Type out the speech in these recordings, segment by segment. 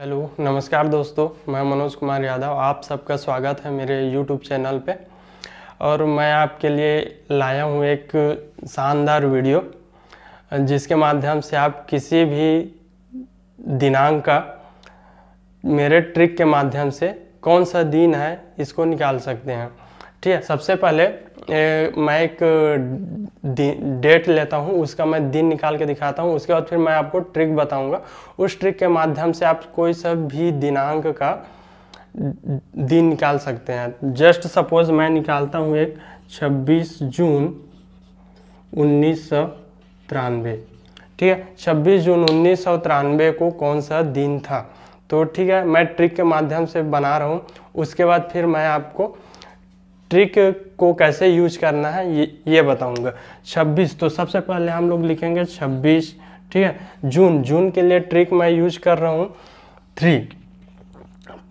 hello नमस्कार दोस्तों मैं मनोज कुमार यादव आप सबका स्वागत है मेरे यूट्यूब चैनल पे और मैं आपके लिए लाया हूँ एक शानदार वीडियो जिसके माध्यम से आप किसी भी दिनांक का मेरे ट्रिक के माध्यम से कौन सा दिन है इसको निकाल सकते हैं ठीक है सबसे पहले ए, मैं एक डेट लेता हूँ उसका मैं दिन निकाल के दिखाता हूँ उसके बाद फिर मैं आपको ट्रिक बताऊँगा उस ट्रिक के माध्यम से आप कोई सा भी दिनांक का दिन निकाल सकते हैं जस्ट सपोज मैं निकालता हूँ एक 26 जून उन्नीस ठीक है 26 जून उन्नीस को कौन सा दिन था तो ठीक है मैं ट्रिक के माध्यम से बना रहा हूँ उसके बाद फिर मैं आपको ट्रिक को कैसे यूज करना है ये ये बताऊंगा 26 तो सबसे पहले हम लोग लिखेंगे 26 ठीक है जून जून के लिए ट्रिक मैं यूज कर रहा हूँ थ्री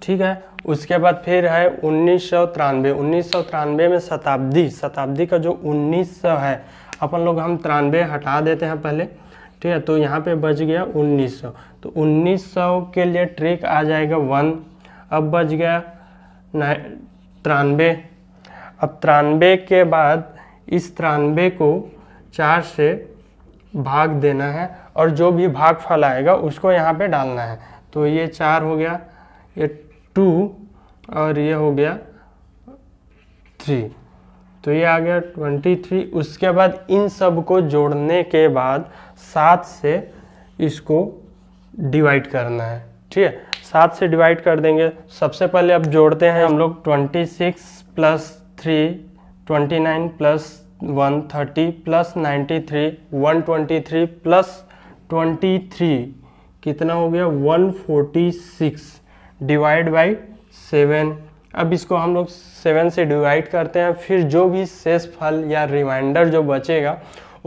ठीक है उसके बाद फिर है उन्नीस सौ तिरानवे उन्नीस सौ तिरानवे में शताब्दी शताब्दी का जो उन्नीस सौ है अपन लोग हम तिरानवे हटा देते हैं पहले ठीक है तो यहाँ पे बच गया उन्नीस सौ तो उन्नीस सौ के लिए ट्रिक आ जाएगा वन अब बच गया तिरानवे अब तिरानवे के बाद इस तिरानबे को चार से भाग देना है और जो भी भाग फल आएगा उसको यहाँ पे डालना है तो ये चार हो गया ये टू और ये हो गया थ्री तो ये आ गया ट्वेंटी थ्री उसके बाद इन सब को जोड़ने के बाद सात से इसको डिवाइड करना है ठीक है सात से डिवाइड कर देंगे सबसे पहले अब जोड़ते हैं हम लोग twenty six plus three twenty nine plus one thirty plus ninety three one twenty three plus twenty three कितना हो गया one forty six divide by seven अब इसको हम लोग सेवन से डिवाइड करते हैं फिर जो भी शेष फल या रिमाइंडर जो बचेगा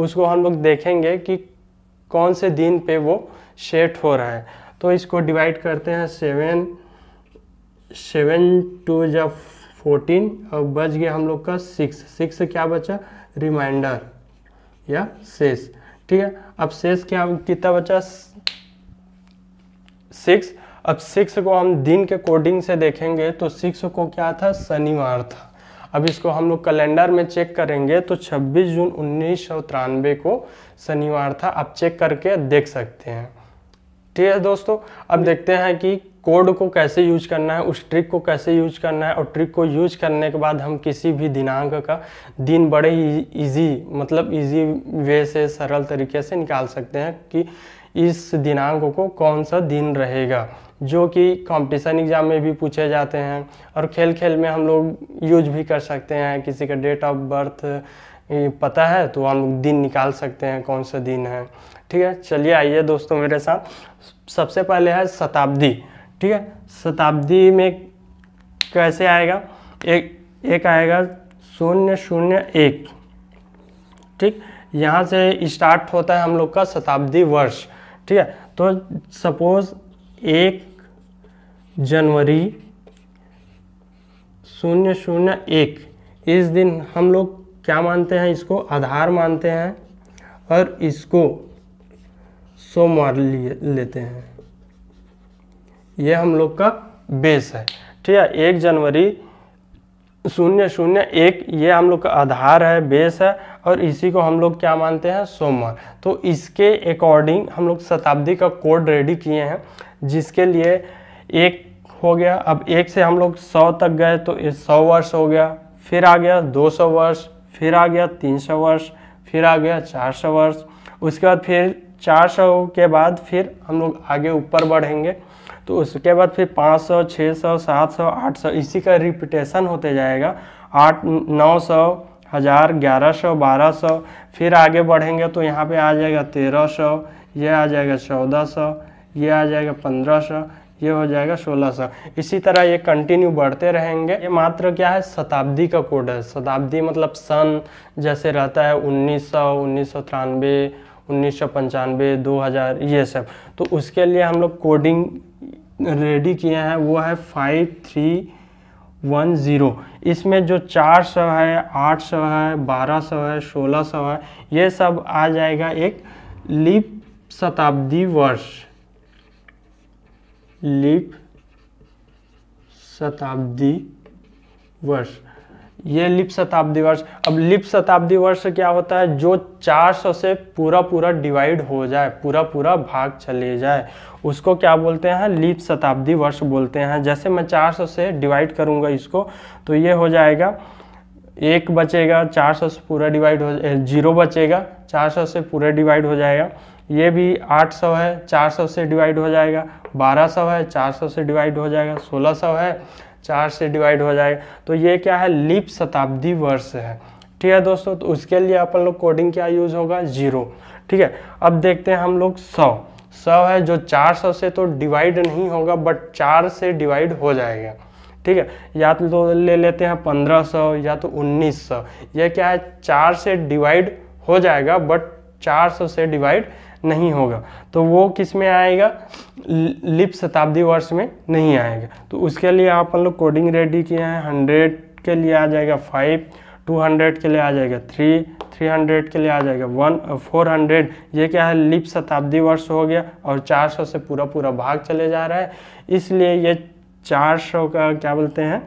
उसको हम लोग देखेंगे कि कौन से दिन पे वो सेट हो रहा है तो इसको डिवाइड करते हैं सेवन सेवन टू जब फोर्टीन और बच गया हम लोग का सिक्स सिक्स से क्या बचा रिमाइंडर या सेस ठीक है अब सेस क्या कितना बचा सिक्स अब सिक्स को हम दिन के कोडिंग से देखेंगे तो सिक्स को क्या था शनिवार था अब इसको हम लोग कैलेंडर में चेक करेंगे तो 26 जून उन्नीस को शनिवार था आप चेक करके देख सकते हैं ठीक है दोस्तों अब देखते हैं कि कोड को कैसे यूज करना है उस ट्रिक को कैसे यूज करना है और ट्रिक को यूज करने के बाद हम किसी भी दिनांक का दिन बड़े ही ईजी मतलब इजी वे से सरल तरीके से निकाल सकते हैं कि इस दिनांक को कौन सा दिन रहेगा जो कि कंपटीशन एग्ज़ाम में भी पूछे जाते हैं और खेल खेल में हम लोग यूज भी कर सकते हैं किसी का डेट ऑफ बर्थ पता है तो हम दिन निकाल सकते हैं कौन सा दिन है ठीक है चलिए आइए दोस्तों मेरे साथ सबसे पहले है शताब्दी ठीक है शताब्दी में कैसे आएगा एक एक आएगा शून्य शून्य एक ठीक यहाँ से स्टार्ट होता है हम लोग का शताब्दी वर्ष ठीक है तो सपोज एक जनवरी शून्य शून्य एक इस दिन हम लोग क्या मानते हैं इसको आधार मानते हैं और इसको सोमवार लिए लेते हैं ये हम लोग का बेस है ठीक है एक जनवरी शून्य शून्य एक ये हम लोग का आधार है बेस है और इसी को हम लोग क्या मानते हैं सोमवार तो इसके अकॉर्डिंग हम लोग शताब्दी का कोड रेडी किए हैं जिसके लिए एक हो गया अब एक से हम लोग सौ तक गए तो ये सौ वर्ष हो गया फिर आ गया दो सौ वर्ष फिर आ गया तीन सौ वर्ष फिर आ गया चार सौ वर्ष उसके बाद फिर चार सौ के बाद फिर हम लोग आगे ऊपर बढ़ेंगे तो उसके बाद फिर पाँच सौ छः सौ सात सौ आठ सौ इसी का रिपीटेशन होते जाएगा आठ नौ सौ हज़ार ग्यारह सौ बारह सौ फिर आगे बढ़ेंगे तो यहाँ पे आ जाएगा तेरह सौ ये आ जाएगा चौदह सौ ये आ जाएगा पंद्रह सौ ये हो जाएगा सोलह सौ इसी तरह ये कंटिन्यू बढ़ते रहेंगे ये मात्र क्या है शताब्दी का कोड है शताब्दी मतलब सन जैसे रहता है उन्नीस सौ उन्नीस सौ तिरानवे उन्नीस सौ पंचानवे दो हज़ार ये सब तो उसके लिए हम लोग कोडिंग रेडी किए हैं वो है फाइव थ्री वन ज़ीरो इसमें जो चार सौ है आठ सौ है बारह सौ है सोलह सौ है ये सब आ जाएगा एक लीप शताब्दी वर्ष लीप शताब्दी वर्ष ये लिप शताब्दी वर्ष अब लिप शताब्दी वर्ष क्या होता है जो 400 से पूरा पूरा डिवाइड हो जाए पूरा पूरा भाग चले जाए उसको क्या बोलते हैं लिप शताब्दी वर्ष बोलते हैं जैसे मैं 400 से डिवाइड करूँगा इसको तो ये हो जाएगा एक बचेगा 400 से पूरा डिवाइड हो जीरो बचेगा 400 से पूरा डिवाइड हो जाएगा ये भी 800 है 400 से डिवाइड हो जाएगा 1200 है 400 से डिवाइड हो जाएगा 1600 है चार से डिवाइड हो जाएगा तो ये क्या है लीप शताब्दी वर्ष है ठीक है दोस्तों तो उसके लिए अपन लोग कोडिंग क्या यूज़ होगा जीरो ठीक है अब देखते हैं हम लोग सौ सौ है जो चार सौ से तो डिवाइड नहीं होगा बट चार से डिवाइड हो जाएगा ठीक है या तो ले लेते हैं पंद्रह सौ या तो उन्नीस सौ यह क्या है चार से डिवाइड हो जाएगा बट चार सौ से डिवाइड नहीं होगा तो वो किस में आएगा लिप शताब्दी वर्ष में नहीं आएगा तो उसके लिए आप लोग कोडिंग रेडी किए हैं हंड्रेड के लिए आ जाएगा फाइव टू हंड्रेड के लिए आ जाएगा थ्री थ्री हंड्रेड के लिए आ जाएगा वन फोर हंड्रेड ये क्या है लिप शताब्दी वर्ष हो गया और चार सौ से पूरा पूरा भाग चले जा रहा है इसलिए ये चार सौ का क्या बोलते हैं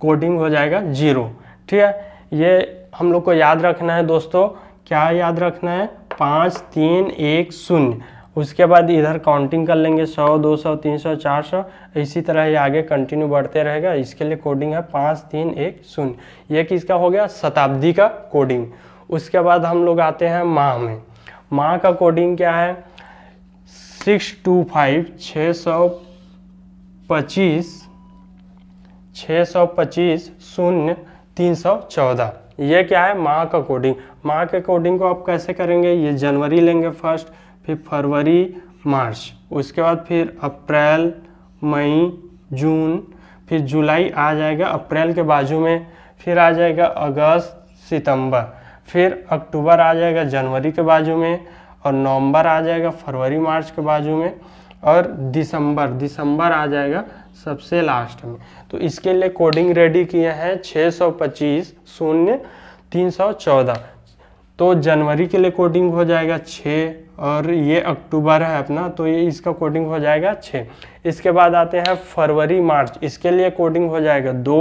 कोडिंग हो जाएगा जीरो ठीक है ये हम लोग को याद रखना है दोस्तों क्या याद रखना है पाँच तीन एक शून्य उसके बाद इधर काउंटिंग कर लेंगे सौ दो सौ तीन सौ चार सौ इसी तरह ये आगे कंटिन्यू बढ़ते रहेगा इसके लिए कोडिंग है पाँच तीन एक शून्य ये किसका हो गया शताब्दी का कोडिंग उसके बाद हम लोग आते हैं माह में माह का कोडिंग क्या है सिक्स टू फाइव छः सौ पच्चीस छः सौ पच्चीस शून्य तीन सौ चौदह ये क्या है माह का कोडिंग माह के कोडिंग को आप कैसे करेंगे ये जनवरी लेंगे फर्स्ट फिर फरवरी मार्च उसके बाद फिर अप्रैल मई जून फिर जुलाई आ जाएगा अप्रैल के बाजू में फिर आ जाएगा अगस्त सितंबर फिर अक्टूबर आ जाएगा जनवरी के बाजू में और नवंबर आ जाएगा फरवरी मार्च के बाजू में और दिसंबर दिसंबर आ जाएगा सबसे लास्ट में तो इसके लिए कोडिंग रेडी किए हैं पच्चीस शून्य तीन सौ चौदह तो जनवरी के लिए कोडिंग हो जाएगा छः और ये अक्टूबर है अपना तो ये इसका कोडिंग हो जाएगा छः इसके बाद आते हैं फरवरी मार्च इसके लिए कोडिंग हो जाएगा दो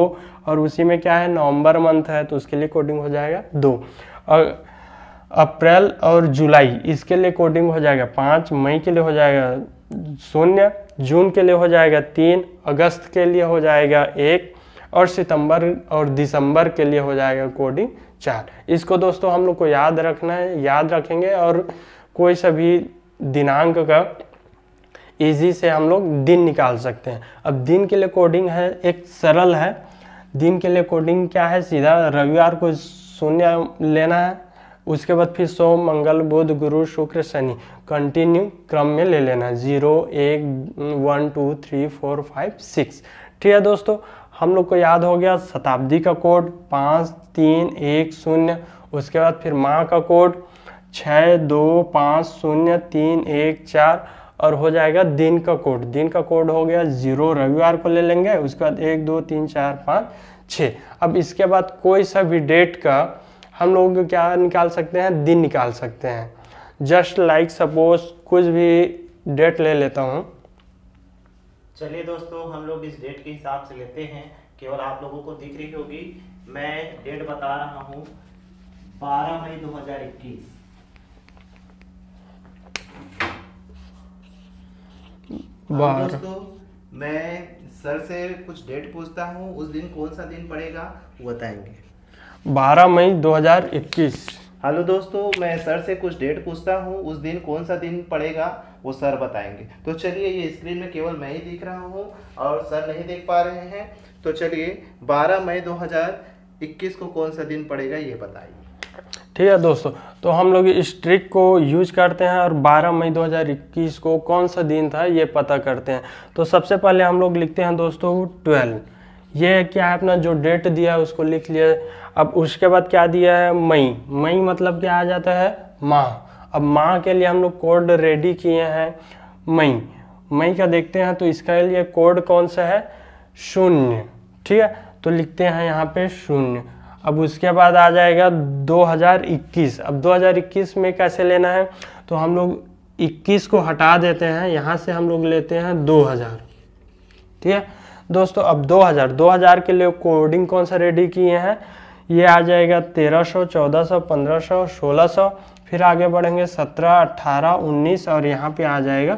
और उसी में क्या है नवंबर मंथ है तो उसके लिए कोडिंग हो जाएगा दो और अप्रैल और जुलाई इसके लिए कोडिंग हो जाएगा पाँच मई के लिए हो जाएगा शून्य जून के लिए हो जाएगा तीन अगस्त के लिए हो जाएगा एक और सितंबर और दिसंबर के लिए हो जाएगा कोडिंग चार इसको दोस्तों हम लोग को याद रखना है याद रखेंगे और कोई सा भी दिनांक का इजी से हम लोग दिन निकाल सकते हैं अब दिन के लिए कोडिंग है एक सरल है दिन के लिए कोडिंग क्या है सीधा रविवार को शून्य लेना है उसके बाद फिर सोम मंगल बुध गुरु शुक्र शनि कंटिन्यू क्रम में ले लेना जीरो एक one two three four five six ठीक है दोस्तों हम लोग को याद हो गया शताब्दी का कोड पाँच तीन एक शून्य उसके बाद फिर माँ का कोड छः दो पाँच शून्य तीन एक चार और हो जाएगा दिन का कोड दिन का कोड हो गया जीरो रविवार को ले लेंगे उसके बाद एक दो तीन चार पाँच छः अब इसके बाद कोई सा भी डेट का हम लोग क्या निकाल सकते हैं दिन निकाल सकते हैं जस्ट लाइक सपोज कुछ भी डेट ले लेता हूँ चलिए दोस्तों हम लोग इस डेट के हिसाब से लेते हैं केवल आप लोगों को दिख रही होगी मैं डेट बता रहा हूँ बारह मई दो हजार इक्कीस दोस्तों मैं सर से कुछ डेट पूछता हूँ उस दिन कौन सा दिन पड़ेगा वो बताएंगे बारह मई 2021 हेलो दोस्तों मैं सर से कुछ डेट पूछता हूँ उस दिन कौन सा दिन पड़ेगा वो सर बताएंगे तो चलिए ये स्क्रीन में केवल मैं ही दिख रहा हूँ और सर नहीं देख पा रहे हैं तो चलिए 12 मई 2021 को कौन सा दिन पड़ेगा ये बताइए ठीक है दोस्तों तो हम लोग इस ट्रिक को यूज करते हैं और 12 मई 2021 को कौन सा दिन था ये पता करते हैं तो सबसे पहले हम लोग लिखते हैं दोस्तों ट्वेल्व ये क्या है अपना जो डेट दिया है उसको लिख लिया अब उसके बाद क्या दिया है मई मई मतलब क्या आ जाता है माह अब माह के लिए हम लोग कोड रेडी किए हैं मई मई का देखते हैं तो इसका लिए कोड कौन सा है शून्य ठीक है तो लिखते हैं यहाँ पे शून्य अब उसके बाद आ जाएगा 2021 अब 2021 में कैसे लेना है तो हम लोग 21 को हटा देते हैं यहाँ से हम लोग लेते हैं 2000 ठीक है दोस्तों अब 2000 2000 के लिए कोडिंग कौन सा रेडी किए हैं ये आ जाएगा 1300 1400 1500 1600 फिर आगे बढ़ेंगे 17 18 19 और यहाँ पे आ जाएगा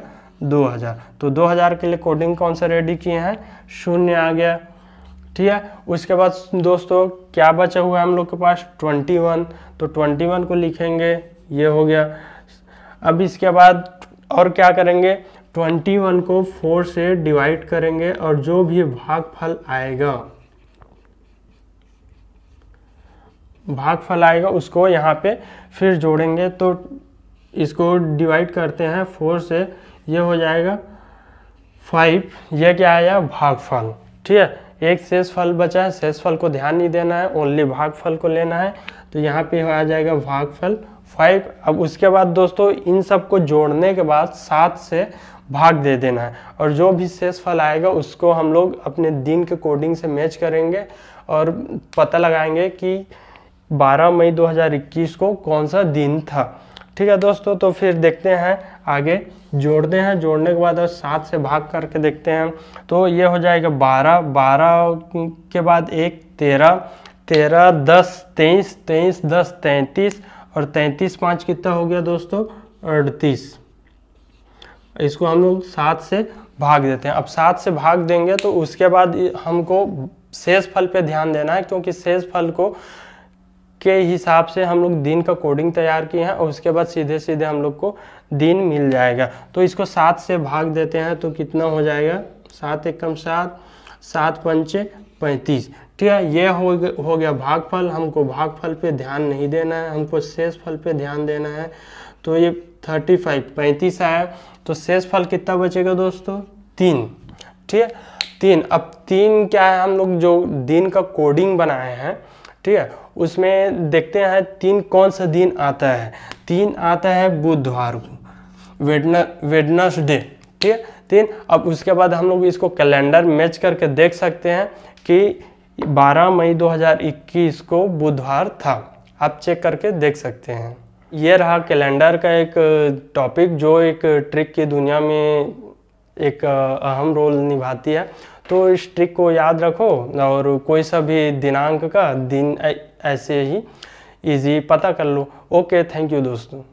2000 तो 2000 के लिए कोडिंग कौन सा रेडी किए हैं शून्य आ गया ठीक है उसके बाद दोस्तों क्या बचा हुआ है हम लोग के पास 21 तो 21 को लिखेंगे ये हो गया अब इसके बाद और क्या करेंगे 21 को 4 से डिवाइड करेंगे और जो भी भागफल आएगा भागफल आएगा उसको यहाँ पे फिर जोड़ेंगे तो इसको डिवाइड करते हैं 4 से ये हो जाएगा 5 ये क्या आया भागफल ठीक है एक शेष फल बचा है शेष फल को ध्यान नहीं देना है ओनली भागफल को लेना है तो यहाँ पे आ जाएगा भागफल फाइव अब उसके बाद दोस्तों इन सब को जोड़ने के बाद सात से भाग दे देना है और जो भी शेष फल आएगा उसको हम लोग अपने दिन के कोडिंग से मैच करेंगे और पता लगाएंगे कि 12 मई 2021 को कौन सा दिन था ठीक है दोस्तों तो फिर देखते हैं आगे जोड़ते हैं जोड़ने के बाद और सात से भाग करके देखते हैं तो ये हो जाएगा बारह बारह के बाद एक तेरह तेरह दस तेईस तेईस दस तैंतीस और तैंतीस पाँच कितना हो गया दोस्तों अड़तीस इसको हम लोग सात से भाग देते हैं अब सात से भाग देंगे तो उसके बाद हमको शेष फल पे ध्यान देना है क्योंकि शेष फल को के हिसाब से हम लोग दिन का कोडिंग तैयार किए हैं और उसके बाद सीधे सीधे हम लोग को दिन मिल जाएगा तो इसको सात से भाग देते हैं तो कितना हो जाएगा सात एक कम सात सात पंचे पैंतीस ठीक है ये हो गया हो गया भागफल हमको भागफल पे ध्यान नहीं देना है हमको शेष फल पे ध्यान देना है तो ये थर्टी फाइव पैंतीस आया तो शेष फल कितना बचेगा दोस्तों तीन ठीक है तीन अब तीन क्या है हम लोग जो दिन का कोडिंग बनाए हैं ठीक है उसमें देखते हैं तीन कौन सा दिन आता है तीन आता है बुधवार को वेडना वेडनसडे ठीक है तीन अब उसके बाद हम लोग इसको कैलेंडर मैच करके देख सकते हैं कि 12 मई 2021 को बुधवार था आप चेक करके देख सकते हैं ये रहा कैलेंडर का एक टॉपिक जो एक ट्रिक की दुनिया में एक अहम रोल निभाती है तो इस ट्रिक को याद रखो और कोई सा भी दिनांक का दिन ऐसे ही इजी पता कर लो ओके थैंक यू दोस्तों